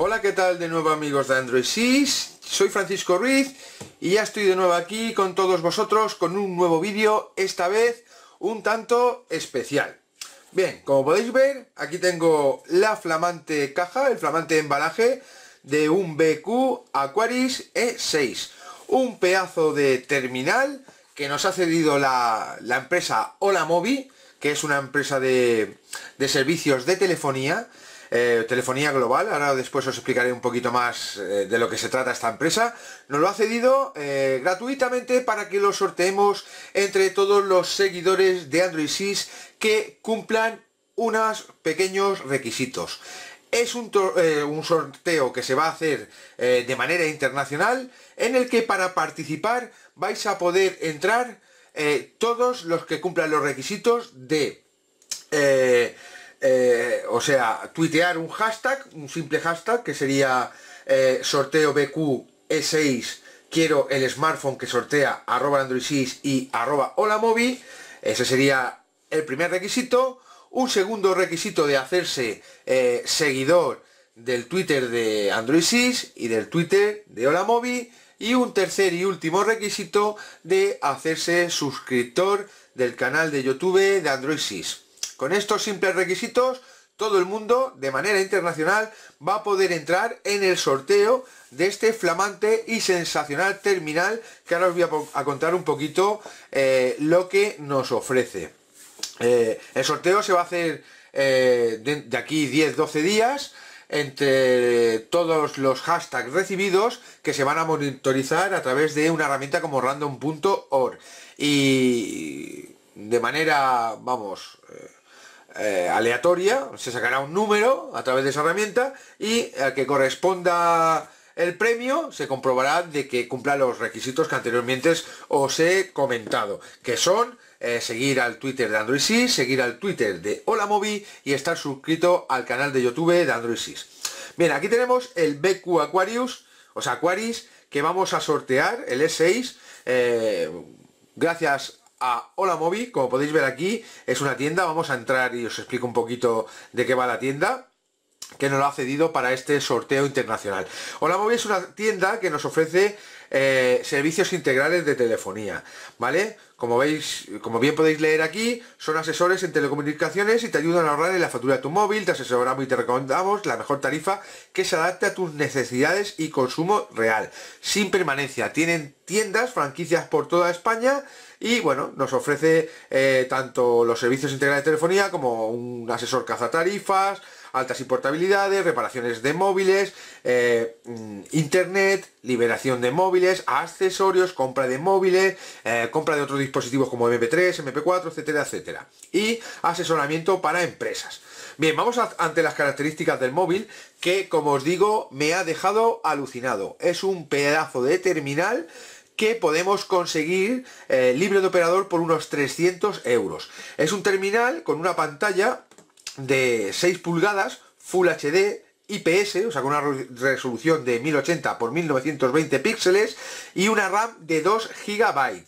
Hola, ¿qué tal de nuevo amigos de Android 6? Soy Francisco Ruiz y ya estoy de nuevo aquí con todos vosotros con un nuevo vídeo, esta vez un tanto especial. Bien, como podéis ver, aquí tengo la flamante caja, el flamante embalaje de un BQ Aquaris E6. Un pedazo de terminal que nos ha cedido la, empresa Hola que es una empresa de, de servicios de telefonía, eh, telefonía global, ahora después os explicaré un poquito más eh, de lo que se trata esta empresa, nos lo ha cedido eh, gratuitamente para que lo sorteemos entre todos los seguidores de Android Sys que cumplan unos pequeños requisitos. Es un, un sorteo que se va a hacer de manera internacional en el que para participar vais a poder entrar todos los que cumplan los requisitos de eh, o sea, tuitear un hashtag, un simple hashtag que sería eh, sorteo BQ 6 e quiero el smartphone que sortea arroba Android 6 y arroba hola móvil, ese sería el primer requisito. Un segundo requisito de hacerse eh, seguidor del Twitter de Android 6 y del Twitter de Hola y un tercer y último requisito de hacerse suscriptor del canal de YouTube de Android 6. Con estos simples requisitos, todo el mundo, de manera internacional, va a poder entrar en el sorteo de este flamante y sensacional terminal que ahora os voy a, contar un poquito eh, lo que nos ofrece. Eh, el sorteo se va a hacer eh, de, de aquí 10-12 días entre todos los hashtags recibidos que se van a monitorizar a través de una herramienta como random.org y de manera, vamos, eh, aleatoria, se sacará un número a través de esa herramienta y al que corresponda el premio se comprobará de que cumpla los requisitos que anteriormente os he comentado, que son eh, seguir al Twitter de Android seguir al Twitter de Hola Movie y estar suscrito al canal de YouTube de Android Bien, aquí tenemos el BQ Aquarius, o sea, Aquaris, que vamos a sortear el e s 6 eh, gracias Hola Mobi, como podéis ver aquí, es una tienda, vamos a entrar y os explico un poquito de qué va la tienda que nos lo ha cedido para este sorteo internacional. Hola Móvil es una tienda que nos ofrece eh, servicios integrales de telefonía, ¿vale? Como veis, como bien podéis leer aquí, son asesores en telecomunicaciones y te ayudan a ahorrar en la factura de tu móvil, te asesoramos y te recomendamos la mejor tarifa que se adapte a tus necesidades y consumo real, sin permanencia. Tienen tiendas, franquicias por toda España y bueno, nos ofrece eh, tanto los servicios integrales de telefonía como un asesor cazatarifas altas importabilidades, reparaciones de móviles, eh, mm, internet, liberación de móviles, accesorios, compra de móviles, eh, compra de otros dispositivos como MP3, MP4, etcétera, etcétera. Y asesoramiento para empresas. Bien, vamos ante las características del móvil que, como os digo, me ha dejado alucinado. Es un pedazo de terminal que podemos conseguir eh, libre de operador por unos 300 euros. Es un terminal con una pantalla de 6 pulgadas, Full HD, IPS, o sea, con una resolución de 1080 x 1920 píxeles y una RAM de 2 GB.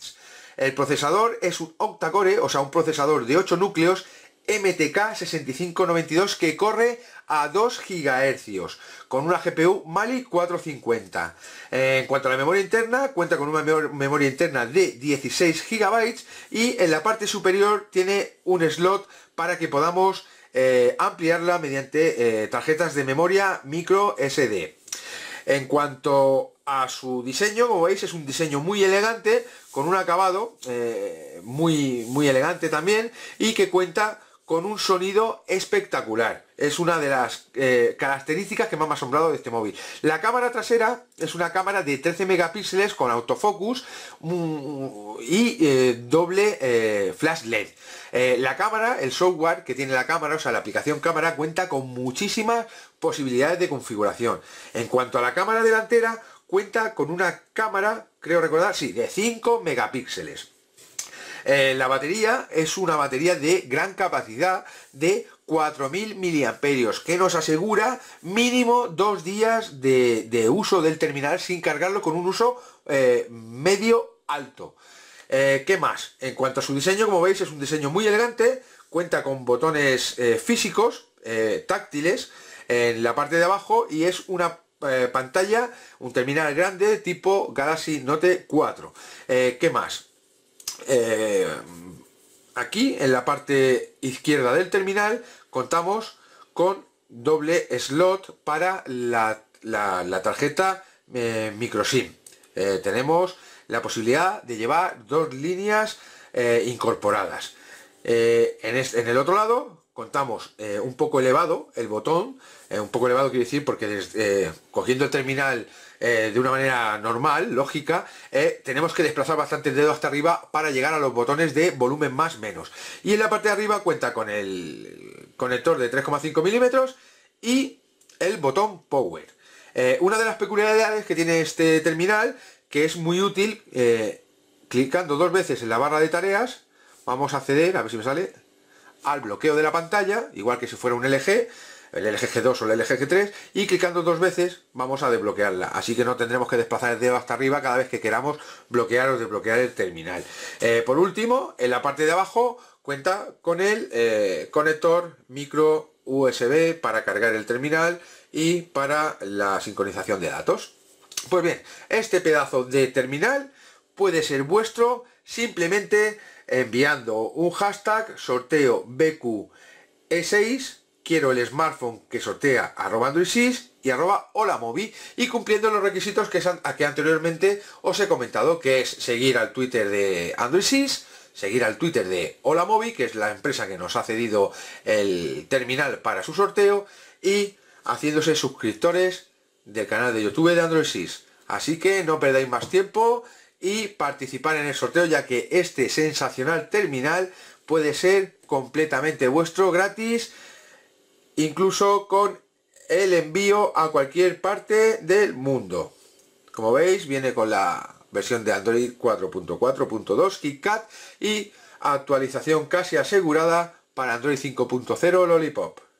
El procesador es un octacore, o sea, un procesador de 8 núcleos MTK6592 que corre a 2 GHz con una GPU Mali 450. En cuanto a la memoria interna, cuenta con una memoria interna de 16 GB y en la parte superior tiene un slot para que podamos eh, ampliarla mediante eh, tarjetas de memoria micro SD. En cuanto a su diseño, como veis, es un diseño muy elegante, con un acabado eh, muy, muy elegante también, y que cuenta con un sonido espectacular es una de las eh, características que más me ha asombrado de este móvil. La cámara trasera es una cámara de 13 megapíxeles con autofocus mm, y eh, doble eh, flash LED. la cámara, el software que tiene la cámara, o sea, la aplicación cámara, cuenta con muchísimas posibilidades de configuración. En cuanto a la cámara delantera, cuenta con una cámara, creo recordar, sí, de 5 megapíxeles. la batería es una batería de gran capacidad de 4.000 miliamperios, que nos asegura mínimo dos días de, uso del terminal sin cargarlo con un uso eh, medio alto. Eh, ¿Qué más? En cuanto a su diseño, como veis, es un diseño muy elegante, cuenta con botones eh, físicos, táctiles, en la parte de abajo y es una pantalla, un terminal grande tipo Galaxy Note 4. ¿Qué más? Aquí, en la parte izquierda del terminal, contamos con doble slot para la, tarjeta eh, microSIM. Eh, tenemos la posibilidad de llevar dos líneas eh, incorporadas. En, en el otro lado contamos eh, un poco elevado el botón, eh, un poco elevado quiere decir porque eh, cogiendo el terminal de una manera normal, lógica, tenemos que desplazar bastante el dedo hasta arriba para llegar a los botones de volumen más menos. Y en la parte de arriba cuenta con el conector de 3,5 milímetros y el botón power. una de las peculiaridades que tiene este terminal, que es muy útil, clicando dos veces en la barra de tareas, vamos a acceder, a ver si me sale, al bloqueo de la pantalla, igual que si fuera un LG, el LG G2 o el LG G3, y clicando dos veces vamos a desbloquearla. Así que no tendremos que desplazar el dedo hasta arriba cada vez que queramos bloquear o desbloquear el terminal. Eh, por último, en la parte de abajo cuenta con el eh, conector micro USB para cargar el terminal y para la sincronización de datos. Pues bien, este pedazo de terminal puede ser vuestro simplemente enviando un hashtag sorteo BQE6 quiero el smartphone que sortea arroba Android y arroba hola y cumpliendo los requisitos que, a que anteriormente os he comentado que es seguir al Twitter de Android seguir al Twitter de hola que es la empresa que nos ha cedido el terminal para su sorteo y haciéndose suscriptores del canal de YouTube de Android así que no perdáis más tiempo y participar en el sorteo ya que este sensacional terminal puede ser completamente vuestro gratis incluso con el envío a cualquier parte del mundo como veis viene con la versión de Android 4.4.2 KitKat y actualización casi asegurada para Android 5.0 Lollipop